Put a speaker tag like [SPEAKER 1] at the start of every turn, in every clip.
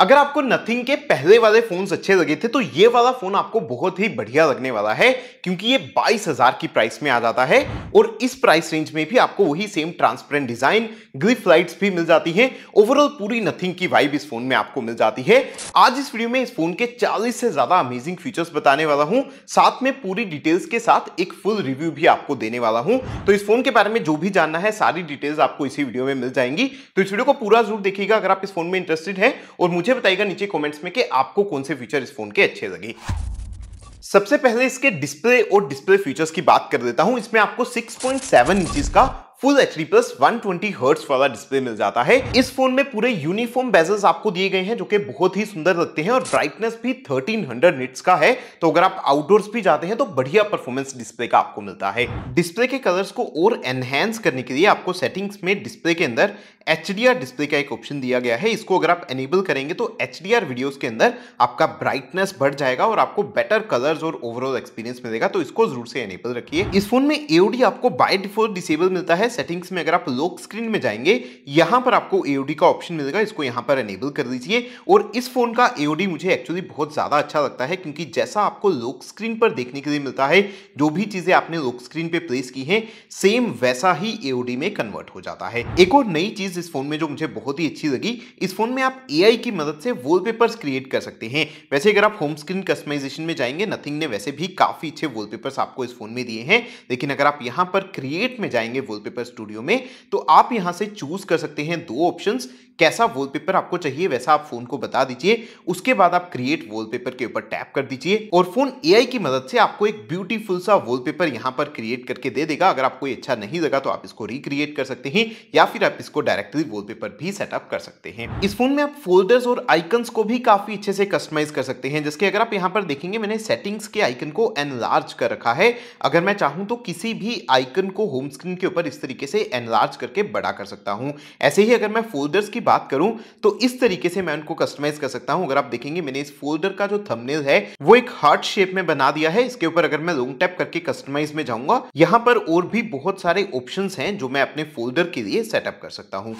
[SPEAKER 1] अगर आपको नथिंग के पहले वाले फोन्स अच्छे लगे थे तो ये वाला फोन आपको बहुत ही बढ़िया लगने वाला है क्योंकि ये 22,000 की प्राइस में आ जाता है और इस प्राइस रेंज में भी आपको वही same transparent design glyph lights भी मिल जाती हैं ओवरऑल पूरी नथिंग की वाइब इस फोन में आपको मिल जाती है आज इस वीडियो में इस फोन के चालीस से ज्यादा अमेजिंग फीचर्स बताने वाला हूँ साथ में पूरी डिटेल्स के साथ एक फुल रिव्यू भी आपको देने वाला हूँ तो इस फोन के बारे में जो भी जानना है सारी डिटेल्स आपको इसी वीडियो में मिल जाएंगी तो इस वीडियो को पूरा जरूर देखिएगा अगर आप इस फोन में इंटरेस्टेड है और मुझे मुझे बताइएगा नीचे कमेंट्स में कि आपको कौन से फीचर इस फोन के अच्छे लगे सबसे पहले इसके डिस्प्ले और डिस्प्ले फीचर्स की बात कर देता हूं इसमें आपको 6.7 पॉइंट इंचेस का full H D plus one twenty hertz वाला डिस्प्ले मिल जाता है इस फोन में पूरे यूनिफॉर्म बेजल्स आपको दिए गए हैं जो कि बहुत ही सुंदर लगते हैं और ब्राइटनेस भी 1300 हंड्रेड निट्स का है तो अगर आप आउटडोर्स भी जाते हैं तो बढ़िया परफॉर्मेंस डिस्प्ले का आपको मिलता है डिस्प्ले के कलर्स को और एनहेंस करने के लिए आपको सेटिंग्स में डिस्प्ले के अंदर एच डिस्प्ले का एक ऑप्शन दिया गया है इसको अगर आप एनेबल करेंगे तो एच वीडियोस के अंदर आपका ब्राइटनेस बढ़ जाएगा और आपको बेटर कलर्स और ओवरऑल एक्सपीरियंस मिलेगा तो इसको जरूर से एनेबल रखिए इस फोन में एओडी आपको बाय डिफॉल्ट डिसेबल मिलता है है सेटिंग्स में अगर आप लॉक स्क्रीन में जाएंगे यहां पर आपको एओडी का ऑप्शन मिलेगा इसको यहां पर एनेबल कर दीजिए और इस फोन का एओडी मुझे एक्चुअली बहुत ज़्यादा अच्छा लगता है क्योंकि जैसा आपको लॉक स्क्रीन पर देखने के लिए मिलता है जो भी चीज़ें आपने लॉक स्क्रीन पर प्लेस की है सेम वैसा ही एओडी में कन्वर्ट हो जाता है एक और नई चीज़ इस फोन में जो मुझे बहुत ही अच्छी लगी इस फोन में आप ए की मदद से वॉल क्रिएट कर सकते हैं वैसे अगर आप होम स्क्रीन कस्टमाइजेशन में जाएंगे नथिंग ने वैसे भी काफ़ी अच्छे वॉलपेपर्स आपको इस फोन में दिए हैं लेकिन अगर आप यहां पर क्रिएट में जाएंगे वॉलपेपर पेपर स्टूडियो में तो आप यहां से चूज कर सकते हैं दो ऑप्शंस कैसा वॉलपेपर आपको चाहिए वैसा आप फोन को बता दीजिए उसके बाद आप क्रिएट वॉलपेपर के ऊपर टैप कर दीजिए और फोन एआई की मदद से आपको एक ब्यूटीफुल सा वॉलपेपर यहां पर क्रिएट करके दे देगा अगर आपको अच्छा नहीं लगा तो आप इसको रिक्रिएट कर सकते हैं या फिर आप इसको डायरेक्टली वॉलपेपर भी सेटअप कर सकते हैं इस फोन में आप फोल्डर्स और आइकन्स को भी काफी अच्छे से कस्टमाइज कर सकते हैं जिसके अगर आप यहाँ पर देखेंगे मैंने सेटिंग्स के आइकन को एनलार्ज कर रखा है अगर मैं चाहूँ तो किसी भी आइकन को होम स्क्रीन के ऊपर इस तरीके से एनलार्ज करके बड़ा कर सकता हूँ ऐसे ही अगर मैं फोल्डर्स की बात करूं तो इस तरीके से मैं उनको कस्टमाइज कर सकता हूं अगर आप देखेंगे मैंने इस फोल्डर का जो थंबनेल है वो एक हार्ट शेप में बना दिया है इसके ऊपर अगर मैं लॉन्ग टैप करके कस्टमाइज में जाऊंगा यहाँ पर और भी बहुत सारे ऑप्शन हैं जो मैं अपने फोल्डर के लिए सेटअप कर सकता हूँ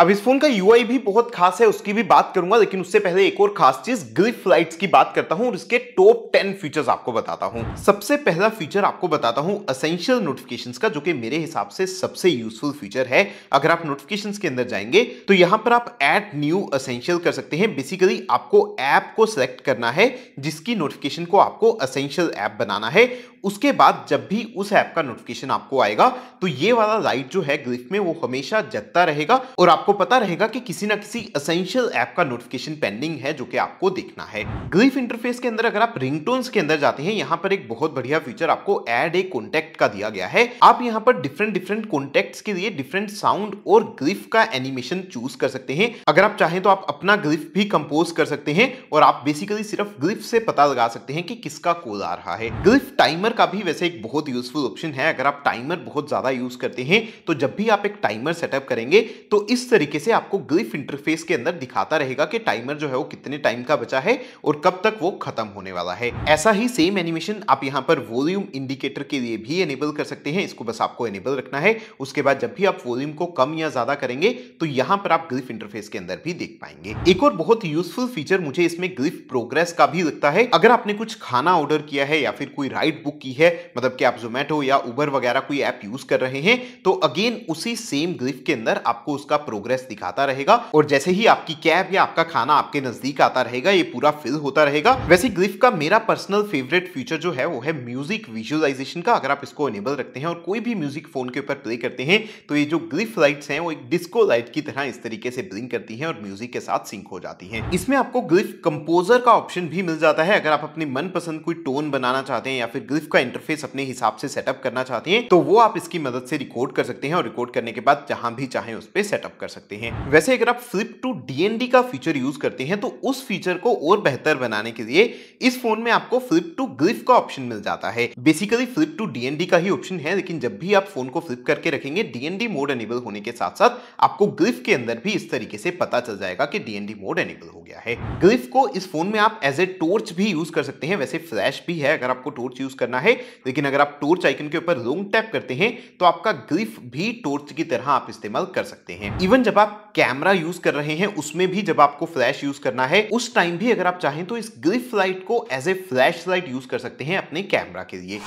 [SPEAKER 1] अब इस फोन का यूआई भी बहुत खास है उसकी भी बात करूंगा लेकिन उससे पहले एक और खास चीज ग्रिफ लाइट्स की बात करता हूं और इसके टॉप टेन फीचर्स आपको बताता हूं सबसे पहला फीचर आपको बताता हूं असेंशियल नोटिफिकेशन का जो कि मेरे हिसाब से सबसे यूजफुल फीचर है अगर आप नोटिफिकेशन के अंदर जाएंगे तो यहां पर आप एट न्यू असेंशियल कर सकते हैं बेसिकली आपको ऐप को सिलेक्ट करना है जिसकी नोटिफिकेशन को आपको असेंशियल ऐप बनाना है उसके बाद जब भी उस ऐप का नोटिफिकेशन आपको आएगा तो ये वाला लाइट जो है ग्रिफ में वो हमेशा जगता रहेगा और आप आपको पता रहेगा कि किसी ना किसी असेंशियल ऐप का नोटिफिकेशन पेंडिंग है जो कि आपको देखना है ग्लिफ इंटरफेस के अंदर अगर आप रिंगटोन्स के अंदर जाते हैं यहाँ पर एक बहुत बढ़िया फीचर आपको एड ए कॉन्टेक्ट का दिया गया है आप यहाँ पर डिफरेंट डिफरेंट कॉन्टेक्ट के लिए डिफरेंट साउंड और ग्लिफ का एनिमेशन चूज कर सकते हैं अगर आप चाहें तो आप अपना ग्लिफ भी कंपोज कर सकते हैं और आप बेसिकली सिर्फ ग्लिफ से पता लगा सकते हैं कि किसका कोल आ रहा है ग्लिफ टाइमर का भी वैसे एक बहुत यूजफुल ऑप्शन है अगर आप टाइमर बहुत ज्यादा यूज करते हैं तो जब भी आप एक टाइमर सेटअप करेंगे तो इस तरीके से आपको ग्लिफ इंटरफेस के अंदर दिखाता रहेगा कि टाइमर जो है वो कितने टाइम का बचा है और कब तक वो खत्म होने वाला है ऐसा ही सेम एनिमेशन आप यहाँ पर वॉल्यूम इंडिकेटर के लिए भी एनेबल कर सकते हैं इसको बस आपको एनेबल रखना है उसके बाद जब भी आप वॉल्यूम को कम या ज्यादा करेंगे तो यहाँ पर आप ग्लिफ इंटरफेस के अंदर भी देख पाएंगे एक और बहुत यूजफुल फीचर मुझे इसमें ग्लिफ प्रोग्रेस का भी लगता है अगर आपने कुछ खाना ऑर्डर किया है या फिर कोई राइड बुक की है मतलब कि आप जोमेटो या उबर वगैरह कोई ऐप यूज कर रहे हैं तो अगेन उसी सेम ग्लिफ के अंदर आपको उसका प्रोग्रेस प्रोग्रेस दिखाता रहेगा और जैसे ही आपकी कैब या आपका खाना आपके नजदीक आता रहेगा ये पूरा फिल होता रहेगा वैसे ग्लिफ का मेरा पर्सनल फेवरेट फीचर जो है वो है म्यूजिक विजुअलाइजेशन का अगर आप इसको एनेबल रखते हैं और कोई भी म्यूजिक फोन के ऊपर प्ले करते हैं तो ये जो ग्लिफ लाइट्स हैं वो एक डिस्को लाइट की तरह इस तरीके से ब्लिंक करती हैं और म्यूजिक के साथ सिंक हो जाती हैं इसमें आपको ग्लिफ कंपोजर का ऑप्शन भी मिल जाता है अगर आप मन मनपसंद कोई टोन बनाना चाहते हैं या फिर ग्लिफ का इंटरफेस अपने हिसाब से सेटअप करना चाहते हैं तो वो आप इसकी मदद से रिकॉर्ड कर सकते हैं और रिकॉर्ड करने के बाद जहां भी चाहें उस पर सेटअप कर सकते सकते हैं वैसे अगर आप फ्लिप टू डीएनडी का फीचर यूज करते हैं तो उस फीचर को और बेहतर बनाने के लिए इस फोन में आपको फ्लिप टू ग्लिफ का ऑप्शन मिल जाता है बेसिकली फ्लिप टू डीएनडी का ही ऑप्शन है लेकिन जब भी आप फोन को फ्लिप करके रखेंगे डीएनडी मोड एनेबल होने के साथ साथ आपको ग्लिफ के अंदर भी इस तरीके से पता चल जाएगा कि डीएनडी मोड एनेबल हो गया है ग्लिफ को इस फोन में आप एज ए टोर्च भी यूज कर सकते हैं वैसे फ्लैश भी है अगर आपको टोर्च यूज करना है लेकिन अगर आप टोर्च आइकन के ऊपर लॉन्ग टैप करते हैं तो आपका ग्लिफ भी टोर्च की तरह आप इस्तेमाल कर सकते हैं इवन इवन जब आप कैमरा यूज कर रहे हैं उसमें भी जब आपको फ्लैश यूज करना है उस टाइम भी अगर आप चाहें तो इस ग्रिफ लाइट को as a flash light use कर सकते हैं अपने कैमरा के लिए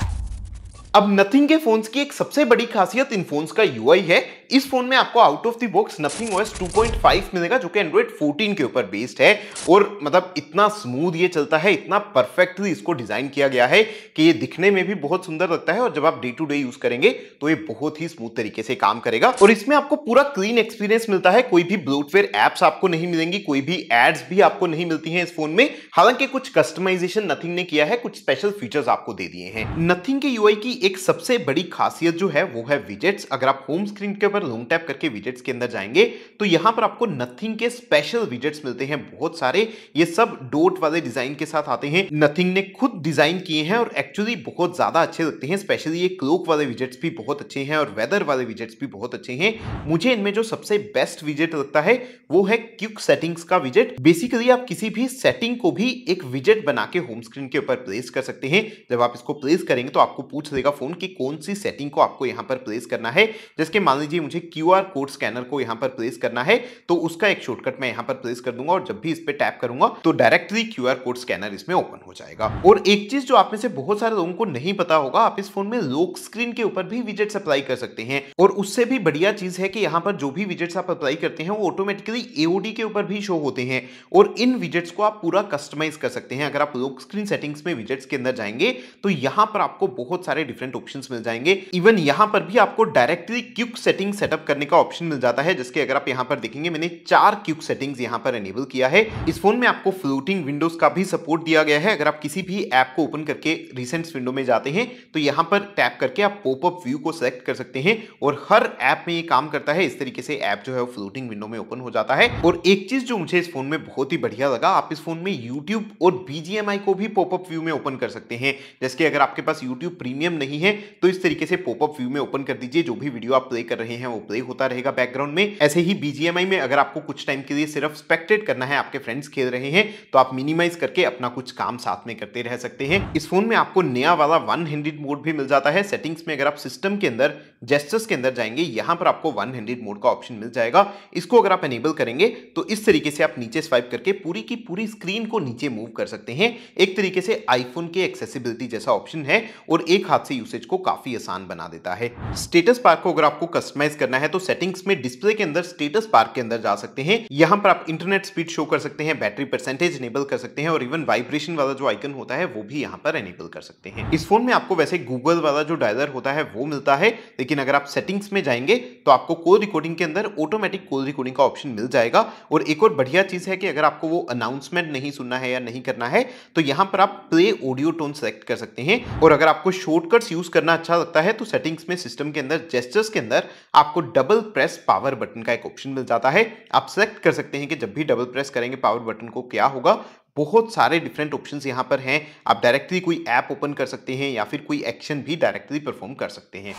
[SPEAKER 1] अब नथिंग के फोन्स की एक सबसे बड़ी खासियत इन फोन्स का यूआई है इस फोन में आपको out of the box Nothing OS 2.5 मिलेगा जो कि एंड्रॉइड 14 के ऊपर बेस्ड है और मतलब इतना स्मूथ ये चलता है इतना परफेक्टली इसको डिजाइन किया गया है कि ये दिखने में भी बहुत सुंदर लगता है और जब आप डे टू डे यूज करेंगे तो ये बहुत ही स्मूथ तरीके से काम करेगा और इसमें आपको पूरा क्लीन एक्सपीरियंस मिलता है कोई भी ब्लूटवेयर एप्स आपको नहीं मिलेंगी कोई भी एड्स भी आपको नहीं मिलती है इस फोन में हालांकि कुछ कस्टमाइजेशन नथिंग ने किया है कुछ स्पेशल फीचर्स आपको दे दिए हैं नथिंग के यूआई की एक सबसे बड़ी खासियत जो है वो है विजेट्स अगर आप होम स्क्रीन के ऊपर पर लॉन्ग टैप करके विजेट्स के अंदर जाएंगे तो यहां पर आपको नथिंग के स्पेशल विजेट्स मिलते हैं बहुत सारे ये सब डोट वाले डिजाइन के साथ आते हैं नथिंग ने खुद डिज़ाइन किए हैं और एक्चुअली बहुत ज़्यादा अच्छे लगते हैं स्पेशली ये क्लोक वाले विजेट्स भी बहुत अच्छे हैं और वेदर वाले विजेट्स भी बहुत अच्छे हैं मुझे इनमें जो सबसे बेस्ट विजेट लगता है वो है क्यूक सेटिंग्स का विजेट बेसिकली आप किसी भी सेटिंग को भी एक विजेट बना के होम स्क्रीन के ऊपर प्लेस कर सकते हैं जब आप इसको प्लेस करेंगे तो आपको पूछ देगा फोन की कौन सी सेटिंग को आपको यहाँ पर प्लेस करना है जैसे मान लीजिए मुझे क्यू कोड स्कैनर को यहाँ पर प्लेस करना है तो उसका एक शॉर्टकट मैं यहाँ पर प्लेस कर दूंगा और जब भी इस पर टैप करूंगा तो डायरेक्टली क्यू कोड स्कैनर इसमें ओपन हो जाएगा और एक चीज जो आप में से बहुत सारे लोगों को नहीं पता होगा आप इस फोन में लोक स्क्रीन के ऊपर भी विजेट्स अप्लाई कर सकते हैं और उससे भी बढ़िया चीज है कि यहाँ पर जो भी विजेट्स आप अप्लाई करते हैं वो ऑटोमेटिकली एओडी के ऊपर भी शो होते हैं और इन विजेट्स को आप पूरा कस्टमाइज कर सकते हैं अगर आप लोक स्क्रीन सेटिंग्स में विजेट्स के अंदर जाएंगे तो यहाँ पर आपको बहुत सारे डिफरेंट ऑप्शन मिल जाएंगे इवन यहाँ पर भी आपको डायरेक्टली क्यूक सेटिंग सेटअप करने का ऑप्शन मिल जाता है जिसके अगर आप यहाँ पर देखेंगे मैंने चार क्यूक सेटिंग्स यहाँ पर एनेबल किया है इस फोन में आपको फ्लोटिंग विंडोज का भी सपोर्ट दिया गया है अगर आप किसी भी ऐप को ओपन करके रिसेंट्स विंडो में जाते हैं तो यहां पर टैप करके आप पॉपअप व्यू को सेलेक्ट कर सकते हैं और हर ऐप में ये काम करता है इस तरीके से ऐप जो है वो फ्लोटिंग विंडो में ओपन हो जाता है और एक चीज जो मुझे इस फोन में बहुत ही बढ़िया लगा आप इस फोन में यूट्यूब और बीजीएमआई को भी पॉपअप व्यू में ओपन कर सकते हैं जैसे कि अगर आपके पास यूट्यूब प्रीमियम नहीं है तो इस तरीके से पॉपअप व्यू में ओपन कर दीजिए जो भी वीडियो आप प्ले कर रहे हैं वो प्ले होता रहेगा बैकग्राउंड में ऐसे ही बीजीएमआई में अगर आपको कुछ टाइम के लिए सिर्फ स्पेक्टेड करना है आपके फ्रेंड्स खेल रहे हैं तो आप मिनिमाइज करके अपना कुछ काम साथ में करते रह सकते सकते हैं इस फोन में आपको नया वाला वन हंड्रेड मोड भी मिल जाता है सेटिंग्स में अगर आप सिस्टम के अंदर जेस्टर्स के अंदर जाएंगे यहां पर आपको वन हंड्रेड मोड का ऑप्शन मिल जाएगा इसको अगर आप एनेबल करेंगे तो इस तरीके से आप नीचे स्वाइप करके पूरी की पूरी स्क्रीन को नीचे मूव कर सकते हैं एक तरीके से आईफोन के एक्सेसिबिलिटी जैसा ऑप्शन है और एक हाथ से यूसेज को काफी आसान बना देता है स्टेटस पार्क को अगर आपको कस्टमाइज करना है तो सेटिंग्स में डिस्प्ले के अंदर स्टेटस पार्क के अंदर जा सकते हैं यहां पर आप इंटरनेट स्पीड शो कर सकते हैं बैटरी परसेंटेज इनेबल कर सकते हैं और इवन वाइब्रेशन वाला जो आइकन होता है वो वो भी यहाँ पर एनेबल कर सकते हैं इस फोन में आपको वैसे गूगल वाला जो डायलर होता है वो मिलता है लेकिन अगर आप सेटिंग्स में जाएंगे तो आपको कोल रिकॉर्डिंग के अंदर ऑटोमेटिक कोल रिकॉर्डिंग का ऑप्शन मिल जाएगा और एक और बढ़िया चीज़ है कि अगर आपको वो अनाउंसमेंट नहीं सुनना है या नहीं करना है तो यहाँ पर आप प्ले ऑडियो टोन सेलेक्ट कर सकते हैं और अगर आपको शॉर्टकट्स यूज़ करना अच्छा लगता है तो सेटिंग्स में सिस्टम के अंदर जेस्टर्स के अंदर आपको डबल प्रेस पावर बटन का एक ऑप्शन मिल जाता है आप सेलेक्ट कर सकते हैं कि जब भी डबल प्रेस करेंगे पावर बटन को क्या होगा बहुत सारे डिफरेंट ऑप्शंस यहाँ पर हैं आप डायरेक्टली कोई ऐप ओपन कर सकते हैं या फिर कोई एक्शन भी डायरेक्टली परफॉर्म कर सकते हैं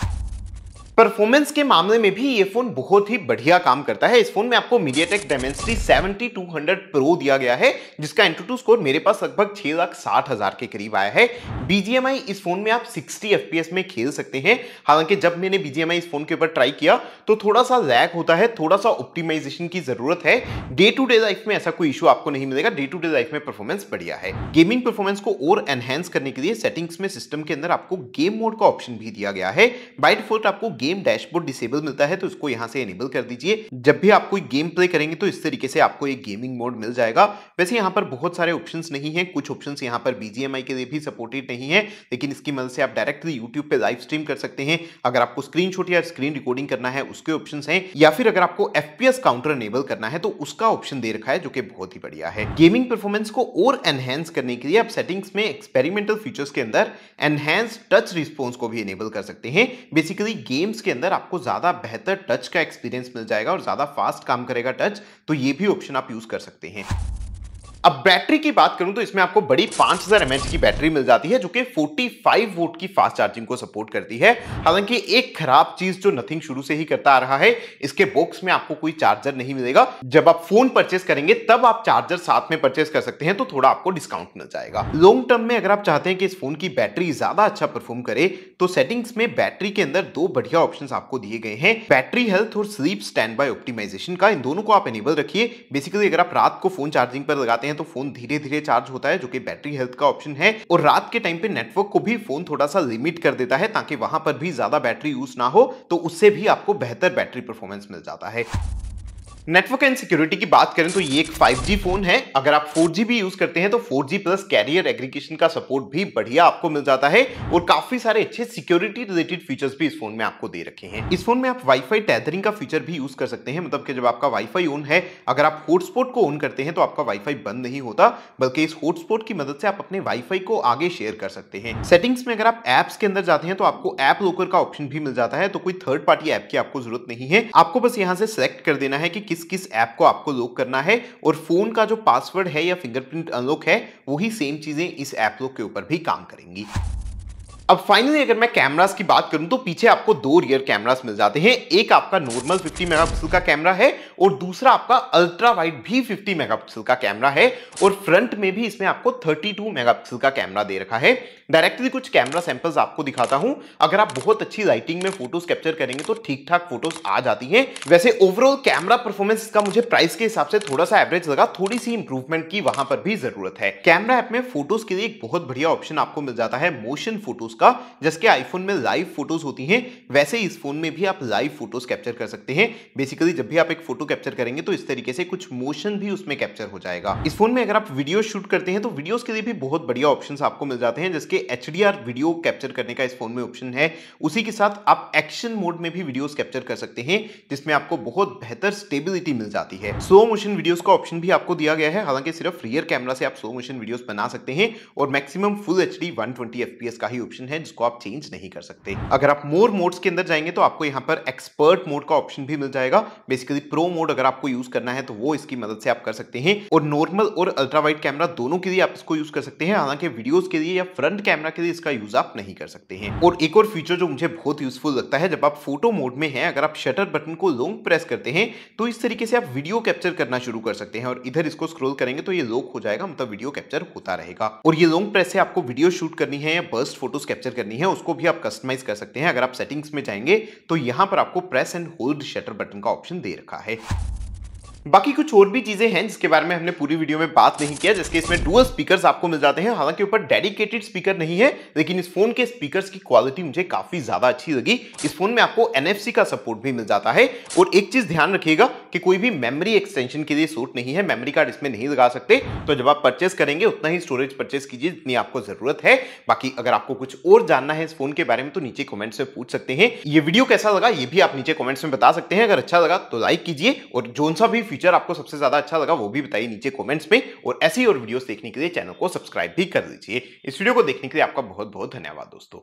[SPEAKER 1] परफॉर्मेंस के मामले में भी ये फोन बहुत ही बढ़िया काम करता है इस फोन में आपको मीडियाटेक डायमेंसिटी 7200 प्रो दिया गया है जिसका एंटूटू स्कोर मेरे पास लगभग छह लाख साठ हजार के करीब आया है बीजीएमआई इस फोन में आप 60 एफ में खेल सकते हैं हालांकि जब मैंने बीजीएमआई इस फोन के ऊपर ट्राई किया तो थोड़ा सा लैक होता है थोड़ा सा ऑप्टिमाइजेशन की जरूरत है डे टू डे लाइफ में ऐसा कोई इशू आपको नहीं मिलेगा डे टू डे लाइफ में परफॉर्मेंस बढ़िया है गेमिंग परफॉर्मेंस को और एनहेंस करने के लिए सेटिंग्स में सिस्टम के अंदर आपको गेम मोड का ऑप्शन भी दिया गया है बाई डिफॉल्ट आपको गेम गेम डैशबोर्ड डिसेबल मिलता है तो इसको यहाँ से एनेबल कर दीजिए जब भी आप कोई गेम प्ले करेंगे तो इस तरीके से आपको एक गेमिंग मोड मिल जाएगा वैसे यहाँ पर बहुत सारे ऑप्शंस नहीं है कुछ ऑप्शंस यहाँ पर बीजीएमआई के लिए भी सपोर्टेड नहीं है लेकिन इसकी मदद से आप डायरेक्टली यूट्यूब पर लाइव स्ट्रीम कर सकते हैं अगर आपको स्क्रीन या स्क्रीन रिकॉर्डिंग करना है उसके ऑप्शन है या फिर अगर आपको एफ काउंटर एनेबल करना है तो उसका ऑप्शन दे रखा है जो कि बहुत ही बढ़िया है गेमिंग परफॉर्मेंस को और एनहेंस करने के लिए आप सेटिंग्स में एक्सपेरिमेंटल फीचर्स के अंदर एनहेंस टच रिस्पॉन्स को भी एनेबल कर सकते हैं बेसिकली गेम गेम्स के अंदर आपको ज़्यादा बेहतर टच का एक्सपीरियंस मिल जाएगा और ज़्यादा फास्ट काम करेगा टच तो ये भी ऑप्शन आप यूज़ कर सकते हैं अब बैटरी की बात करूं तो इसमें आपको बड़ी 5000 हजार की बैटरी मिल जाती है जो कि 45 वोट की फास्ट चार्जिंग को सपोर्ट करती है हालांकि एक खराब चीज जो नथिंग शुरू से ही करता आ रहा है इसके बॉक्स में आपको कोई चार्जर नहीं मिलेगा जब आप फोन परचेस करेंगे तब आप चार्जर साथ में परचेस कर सकते हैं तो थोड़ा आपको डिस्काउंट मिल जाएगा लॉन्ग टर्म में अगर आप चाहते हैं कि इस फोन की बैटरी ज्यादा अच्छा परफॉर्म करे तो सेटिंग्स में बैटरी के अंदर दो बढ़िया ऑप्शन आपको दिए गए हैं बैटरी हेल्थ और स्लीप स्टैंड बाय ऑप्टिमाइजेशन का इन दोनों को आप एनेबल रखिए बेसिकली अगर आप रात को फोन चार्जिंग पर लगाते हैं हैं तो फोन धीरे धीरे चार्ज होता है जो कि बैटरी हेल्थ का ऑप्शन है और रात के टाइम पे नेटवर्क को भी फोन थोड़ा सा लिमिट कर देता है ताकि वहां पर भी ज्यादा बैटरी यूज ना हो तो उससे भी आपको बेहतर बैटरी परफॉर्मेंस मिल जाता है नेटवर्क एंड सिक्योरिटी की बात करें तो ये एक 5G फोन है अगर आप 4G भी यूज करते हैं तो 4G प्लस कैरियर एग्रीगेशन का सपोर्ट भी बढ़िया आपको मिल जाता है और काफी सारे अच्छे सिक्योरिटी रिलेटेड फीचर्स भी इस फोन में आपको दे रखे हैं इस फोन में आप वाईफाई टैदरिंग का फीचर भी यूज कर सकते हैं मतलब कि जब आपका वाईफाई ऑन है अगर आप हॉटस्पॉट को ऑन करते हैं तो आपका वाईफाई बंद नहीं होता बल्कि इस हॉटस्पॉट की मदद से आप अपने वाईफाई को आगे शेयर कर सकते हैं सेटिंग्स में अगर आप एप्स के अंदर जाते हैं तो आपको एप लोकर का ऑप्शन भी मिल जाता है तो कोई थर्ड पार्टी ऐप की आपको जरूरत नहीं है आपको बस यहाँ से कर देना है कि किस किस ऐप को आपको लॉक करना है और फोन का जो पासवर्ड है या फिंगरप्रिंट अनलॉक है वही सेम चीजें इस ऐप लॉक के ऊपर भी काम करेंगी अब फाइनली अगर मैं कैमरास की बात करूं तो पीछे आपको दो रियर कैमरास मिल जाते हैं एक आपका नॉर्मल 50 मेगापिक्सल का कैमरा है और दूसरा आपका अल्ट्रा वाइड भी 50 मेगापिक्सल का कैमरा है और फ्रंट में भी इसमें आपको 32 मेगापिक्सल का कैमरा दे रखा है डायरेक्टली कुछ कैमरा सैंपल्स आपको दिखाता हूं अगर आप बहुत अच्छी लाइटिंग में फोटोज कैप्चर करेंगे तो ठीक ठाक फोटोज आ जाती है वैसे ओवरऑल कैमरा परफॉर्मेंस का मुझे प्राइस के हिसाब से थोड़ा सा एवरेज लगा थोड़ी सी इंप्रूवमेंट की वहां पर भी जरूरत है कैमरा ऐप में फोटोज के लिए एक बहुत बढ़िया ऑप्शन आपको मिल जाता है मोशन फोटोज फोटोज का जिसके आईफोन में लाइव फोटोज होती हैं वैसे इस फोन में भी आप लाइव फोटोज कैप्चर कर सकते हैं बेसिकली जब भी आप एक फोटो कैप्चर करेंगे तो इस तरीके से कुछ मोशन भी उसमें कैप्चर हो जाएगा इस फोन में अगर आप वीडियो शूट करते हैं तो वीडियो के लिए भी बहुत बढ़िया ऑप्शन आपको मिल जाते हैं जिसके एच वीडियो कैप्चर करने का इस फोन में ऑप्शन है उसी के साथ आप एक्शन मोड में भी वीडियोज कैप्चर कर सकते हैं जिसमें आपको बहुत बेहतर स्टेबिलिटी मिल जाती है स्लो मोशन वीडियोस का ऑप्शन भी आपको दिया गया है हालांकि सिर्फ रियर कैमरा से आप स्लो मोशन वीडियोस बना सकते हैं और मैक्सिमम फुल एचडी 120 एफपीएस का ही ऑप्शन ऑप्शन है जिसको आप चेंज नहीं कर सकते अगर आप मोर मोड्स के अंदर जाएंगे तो आपको यहाँ पर एक्सपर्ट मोड का ऑप्शन भी मिल जाएगा बेसिकली प्रो मोड अगर आपको यूज करना है तो वो इसकी मदद से आप कर सकते हैं और नॉर्मल और अल्ट्रावाइट कैमरा दोनों के लिए आप इसको यूज कर सकते हैं हालांकि वीडियोज के लिए या फ्रंट कैमरा के लिए इसका यूज आप नहीं कर सकते हैं और एक और फीचर जो मुझे बहुत यूजफुल लगता है जब आप फोटो मोड में है अगर आप शटर बटन को लॉन्ग प्रेस करते हैं तो इस तरीके से आप वीडियो कैप्चर करना शुरू कर सकते हैं और इधर इसको स्क्रोल करेंगे तो ये लॉक हो जाएगा मतलब वीडियो कैप्चर होता रहेगा और ये लॉन्ग प्रेस से आपको वीडियो शूट करनी है या बर्स्ट फोटोज कैप्चर करनी है उसको भी आप कस्टमाइज कर सकते हैं अगर आप सेटिंग्स में जाएंगे तो यहां पर आपको press and hold shutter button का ऑप्शन दे रखा है बाकी कुछ और भी चीजें हैं जिसके बारे में हमने पूरी वीडियो में बात नहीं किया जिसके इसमें डुअल स्पीकर्स आपको मिल जाते हैं हालांकि ऊपर डेडिकेटेड स्पीकर नहीं है लेकिन इस फोन के स्पीकर्स की क्वालिटी मुझे काफी ज्यादा अच्छी लगी इस फोन में आपको एनएफसी का सपोर्ट भी मिल जाता है और एक चीज ध्यान रखिएगा कि कोई भी मेमोरी एक्सटेंशन के लिए सूट नहीं है मेमोरी कार्ड इसमें नहीं लगा सकते तो जब आप परचेस करेंगे उतना ही स्टोरेज परचेस कीजिए जितनी आपको जरूरत है बाकी अगर आपको कुछ और जानना है इस फोन के बारे में तो नीचे कॉमेंट्स में पूछ सकते हैं ये वीडियो कैसा लगा ये भी आप नीचे कॉमेंट्स में बता सकते हैं अगर अच्छा लगा तो लाइक कीजिए और जोन सा भी फीचर आपको सबसे ज्यादा अच्छा लगा वो भी बताइए नीचे कॉमेंट्स में और ऐसी और वीडियो देखने के लिए चैनल को सब्सक्राइब भी कर दीजिए इस वीडियो को देखने के लिए आपका बहुत बहुत धन्यवाद दोस्तों